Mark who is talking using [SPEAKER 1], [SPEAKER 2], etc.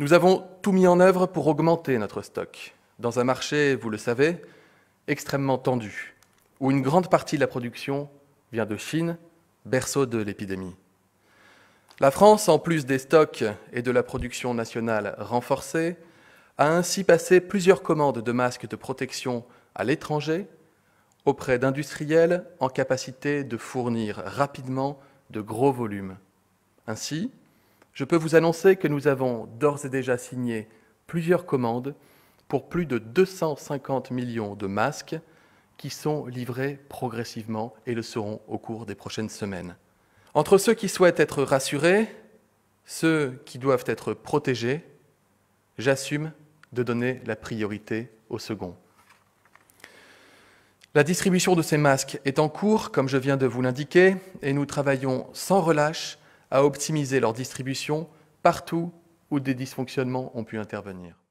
[SPEAKER 1] Nous avons tout mis en œuvre pour augmenter notre stock, dans un marché, vous le savez, extrêmement tendu, où une grande partie de la production vient de Chine, berceau de l'épidémie. La France, en plus des stocks et de la production nationale renforcée, a ainsi passé plusieurs commandes de masques de protection à l'étranger auprès d'industriels en capacité de fournir rapidement de gros volumes. Ainsi, je peux vous annoncer que nous avons d'ores et déjà signé plusieurs commandes pour plus de 250 millions de masques qui sont livrés progressivement et le seront au cours des prochaines semaines. Entre ceux qui souhaitent être rassurés, ceux qui doivent être protégés, j'assume de donner la priorité au second. La distribution de ces masques est en cours, comme je viens de vous l'indiquer, et nous travaillons sans relâche à optimiser leur distribution partout où des dysfonctionnements ont pu intervenir.